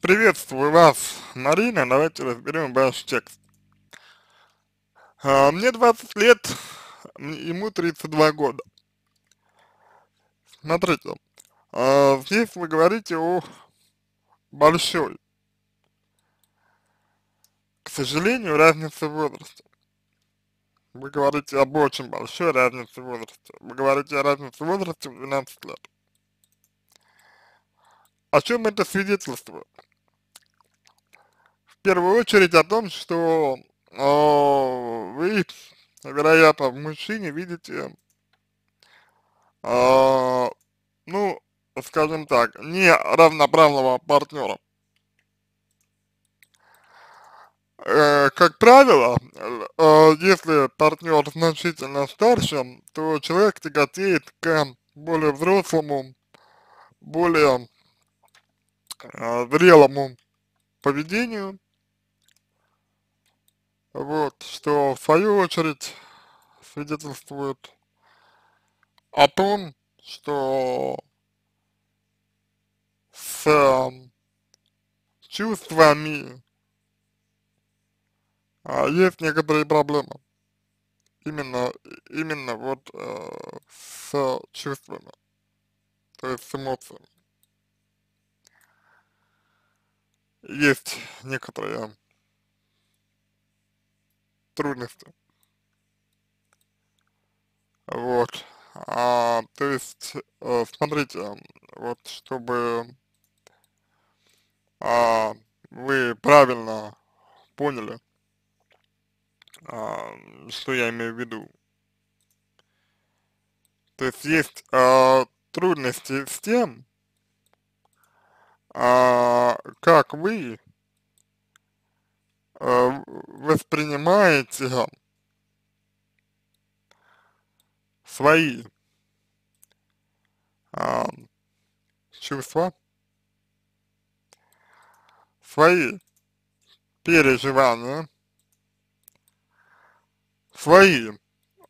Приветствую вас, Марина. Давайте разберем ваш текст. А, мне 20 лет, ему 32 года. Смотрите, а, здесь вы говорите о большой. К сожалению, разница в возрасте. Вы говорите об очень большой разнице в возрасте. Вы говорите о разнице в возрасте в 12 лет. О чем это свидетельствует? в первую очередь о том, что э, вы, вероятно, в мужчине видите, э, ну, скажем так, не равноправного партнера. Э, как правило, э, если партнер значительно старше, то человек тяготеет к более взрослому, более э, зрелому поведению, вот, что в свою очередь свидетельствует о том, что с эм, чувствами а, есть некоторые проблемы. Именно, именно вот э, с чувствами, то есть с эмоциями. Есть некоторые трудности. Вот. А, то есть, э, смотрите, вот чтобы а, вы правильно поняли, а, что я имею в виду. То есть есть а, трудности с тем, а, как вы воспринимаете свои а, чувства, свои переживания, свои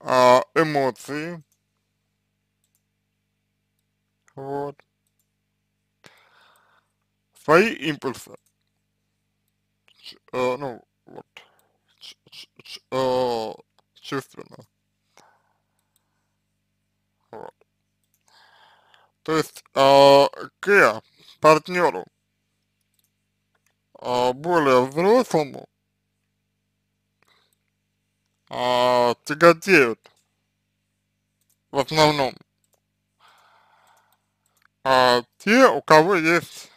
э, эмоции, вот, свои импульсы э, ну, вот, ч, ч, ч, э, чувственно. Вот. То есть э, к партнеру э, более взрослому э, тяготеют в основном э, те, у кого есть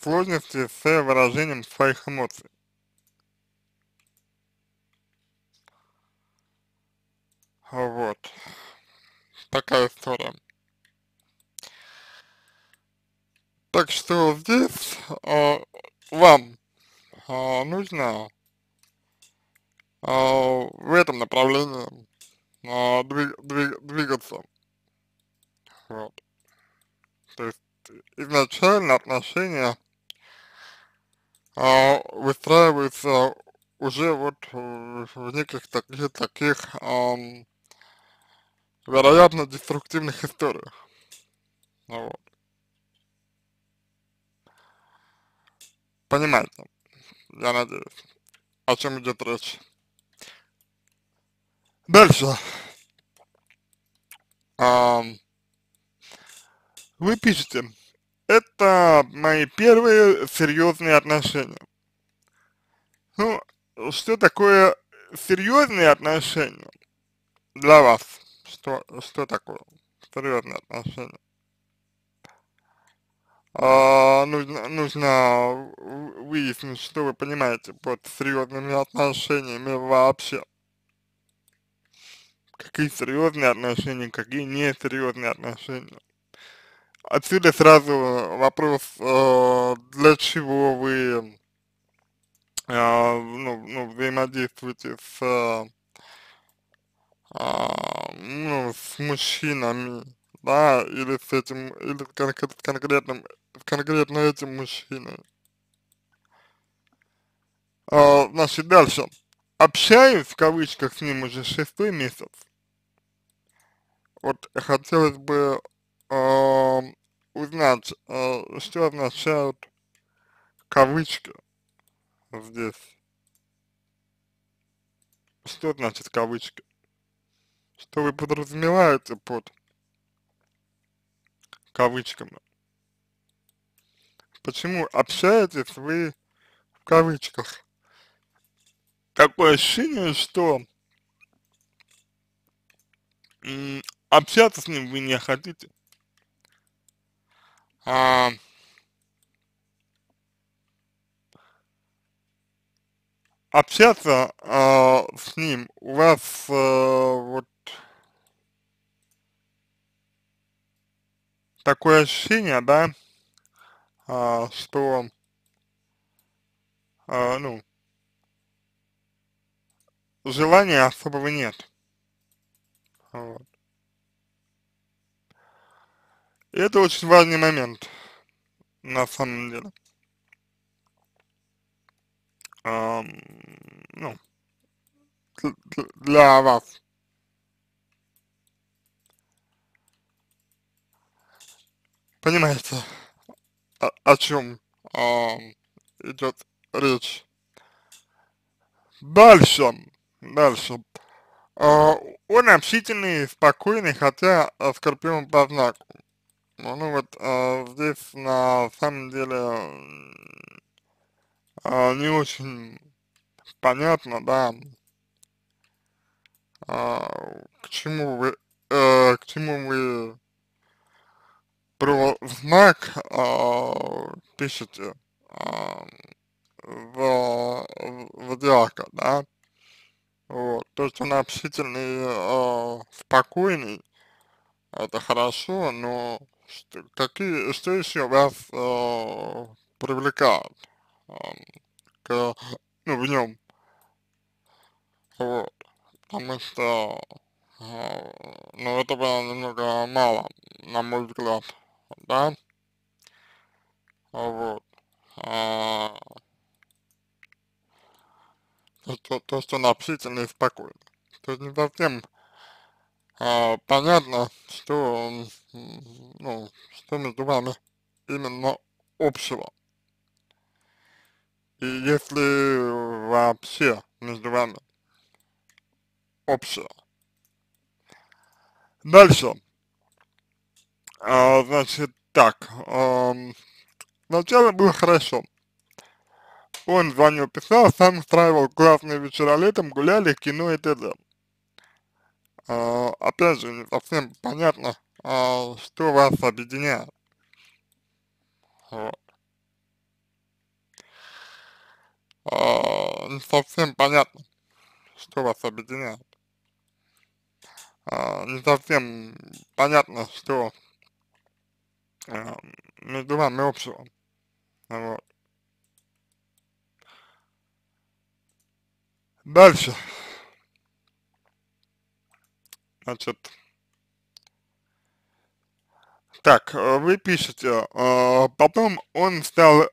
сложности с выражением своих эмоций. Вот. Такая история. Так что здесь э, вам э, нужно э, в этом направлении э, двиг, двиг, двигаться. Вот изначально отношения а, выстраиваются уже вот э, в неких таких, таких а, вероятно, деструктивных историях. Ну вот. Понимаете, я надеюсь, о чем идет речь. Дальше. Um, вы пишете, это мои первые серьезные отношения. Ну, что такое серьезные отношения для вас? Что, что такое серьезные отношения? А, нужно, нужно выяснить, что вы понимаете под серьезными отношениями вообще. Какие серьезные отношения, какие несерьезные отношения. Отсюда сразу вопрос, э, для чего вы э, ну, ну, взаимодействуете с, э, ну, с мужчинами, да, или с этим, или с кон конкретным, конкретно этим мужчиной. Значит, дальше. Общаюсь, в кавычках, с ним уже шестой месяц. Вот хотелось бы э, узнать, э, что означают кавычки здесь. Что значит кавычки? Что вы подразумеваете под кавычками? Почему общаетесь вы в кавычках? Такое ощущение, что общаться с ним вы не хотите. А, общаться а, с ним у вас а, вот такое ощущение, да, а, что, а, ну, желания особого нет. Вот. Это очень важный момент, на самом деле. А, ну, для вас. Понимаете, о, о чем а, идет речь. Дальше, дальше. А, он общительный, спокойный, хотя скорпион по знаку. Ну вот а, здесь на самом деле а, не очень понятно, да, а, к чему вы, а, к чему вы про знак а, пишете а, в, в зодиака, да, вот, то, есть он общительный, а, спокойный, это хорошо, но что, какие, что еще вас э, привлекает э, эм, к, ну, в нем? Вот. Потому что, э, ну, этого немного мало, на мой взгляд, да? Вот. А, то, то, то, что он общительный и спокойный. То есть не совсем а, понятно, что он ну, что между вами именно общего. И если вообще между вами общего. Дальше. А, значит, так. А, сначала было хорошо. Он звонил, писал, сам устраивал классные вечера летом, гуляли, кино и т.д. А, опять же, не совсем понятно, а, что вас объединяет. Вот. А, а не ну, совсем понятно, что вас объединяет. А, не совсем понятно, что а, между вами общего. Вот. Дальше. Значит, так, э, вы пишете, э, потом он стал э,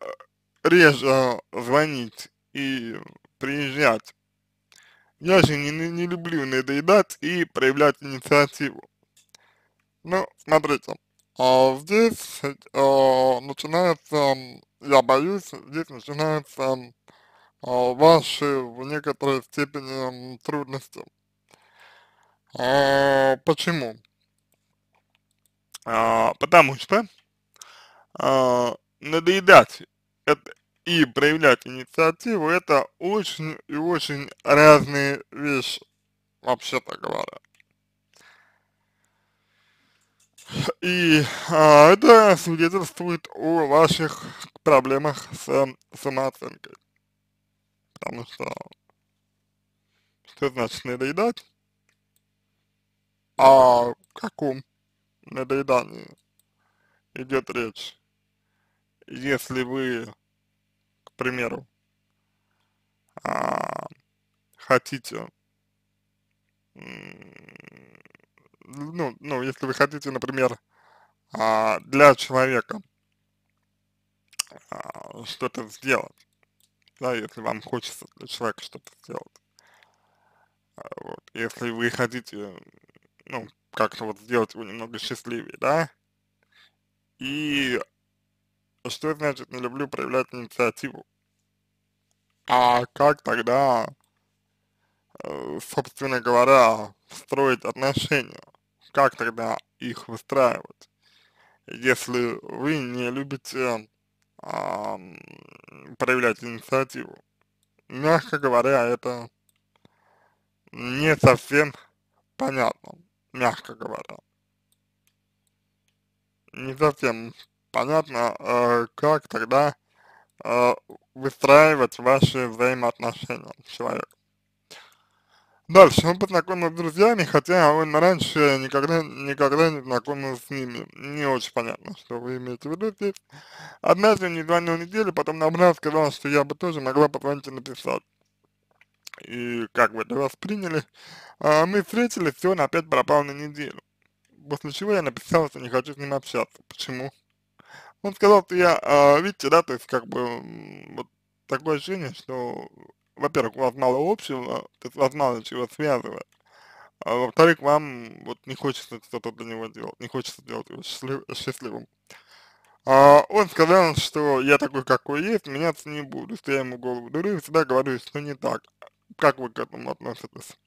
реже звонить и приезжать. Я же не, не люблю надоедать и проявлять инициативу. Ну, смотрите, здесь начинается, я боюсь, здесь начинается ваши в некоторой степени трудности. почему? А, потому что а, надоедать это, и проявлять инициативу – это очень и очень разные вещи, вообще-то говоря. И а, это свидетельствует о ваших проблемах с самооценкой. Потому что, что значит надоедать? А каком недоедании идет речь. Если вы, к примеру, а, хотите, ну, ну, если вы хотите, например, а, для человека а, что-то сделать, да, если вам хочется для человека что-то сделать, а, вот, если вы хотите, ну, как-то вот сделать его немного счастливее, да? И что значит не люблю проявлять инициативу? А как тогда, э, собственно говоря, строить отношения? Как тогда их выстраивать, если вы не любите а, проявлять инициативу? Мягко говоря, это не совсем понятно мягко говоря. Не совсем понятно, э, как тогда э, выстраивать ваши взаимоотношения с человеком. Дальше, он познакомился с друзьями, хотя он раньше никогда, никогда не знакомился с ними. Не очень понятно, что вы имеете в виду здесь. Однажды мне звонил неделю, потом набрал, сказал, что я бы тоже могла позвонить и написать и как вы это восприняли, а, мы встретились, и он опять пропал на неделю. После чего я написал, что не хочу с ним общаться. Почему? Он сказал, что я, а, видите, да, то есть как бы вот такое ощущение, что, во-первых, у вас мало общего, то есть вас мало чего связывает, а во-вторых, вам вот не хочется что-то для него делать, не хочется делать его счастлив, счастливым. А, он сказал, что я такой, какой есть, меняться не буду, что я ему голову дурю, всегда говорю, что не так, как вы к этому относитесь?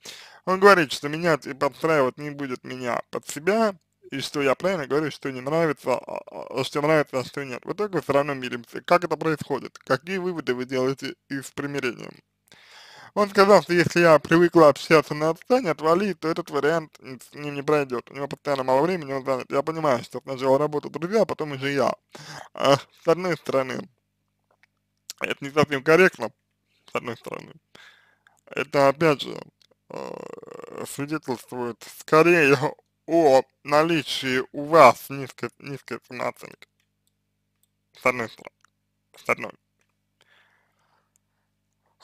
Он говорит, что менять и подстраивать не будет меня под себя, и что я правильно говорю, что не нравится, а, а, что нравится, а что нет. В итоге все равно миримся. Как это происходит? Какие выводы вы делаете из примирения? Он сказал, что если я привыкла общаться на отстань, отвали, то этот вариант с ним не пройдет. У него постоянно мало времени, он занят. Я понимаю, что сначала работа друзья, а потом уже я. А, с одной стороны, это не совсем корректно, с одной стороны это опять же э, свидетельствует скорее о наличии у вас низкой, низкой самооценки. С одной стороны. С одной.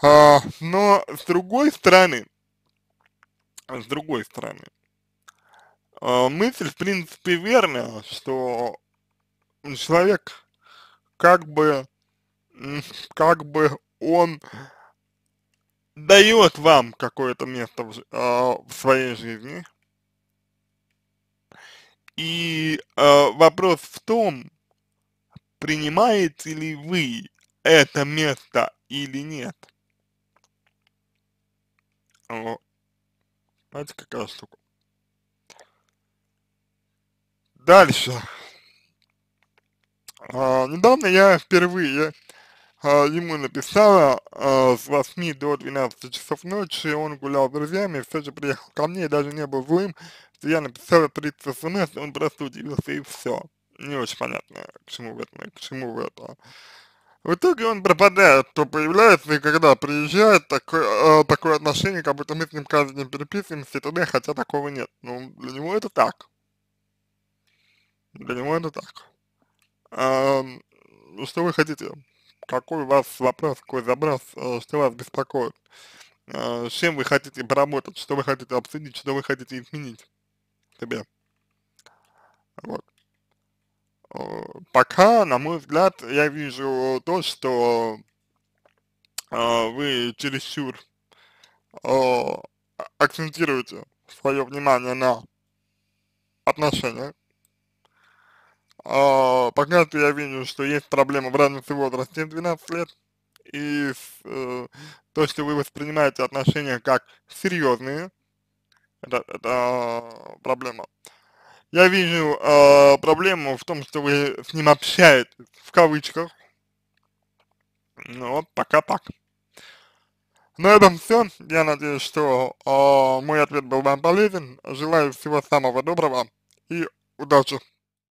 А, но с другой стороны, с другой стороны, э, мысль в принципе верная, что человек как бы, как бы он дает вам какое-то место в, э, в своей жизни. И э, вопрос в том, принимаете ли вы это место или нет. Вот. Знаете, какая штука. Дальше. А, недавно я впервые э, ему написала а, с 8 до 12 часов ночи, он гулял с друзьями, все же приехал ко мне даже не был злым, что я написала 30 смс, он просто удивился и все. Не очень понятно, к чему в это, к чему в это. В итоге он пропадает, то появляется, и когда приезжает, такое, э, такое отношение, как будто мы с ним каждый день переписываемся и т.д., хотя такого нет. Ну, для него это так. Для него это так. Э, что вы хотите? какой у вас вопрос, какой заброс, э, что вас беспокоит, э, с чем вы хотите поработать, что вы хотите обсудить, что вы хотите изменить себе. Вот. Э, пока, на мой взгляд, я вижу то, что вы чересчур акцентируете свое внимание на отношения, а, пока что я вижу, что есть проблема в разнице возраста 12 лет, и э, то, что вы воспринимаете отношения как серьезные, это, это а, проблема. Я вижу э, проблему в том, что вы с ним общаетесь, в кавычках. Ну вот, пока так. На этом все. Я надеюсь, что э, мой ответ был вам полезен. Желаю всего самого доброго и удачи.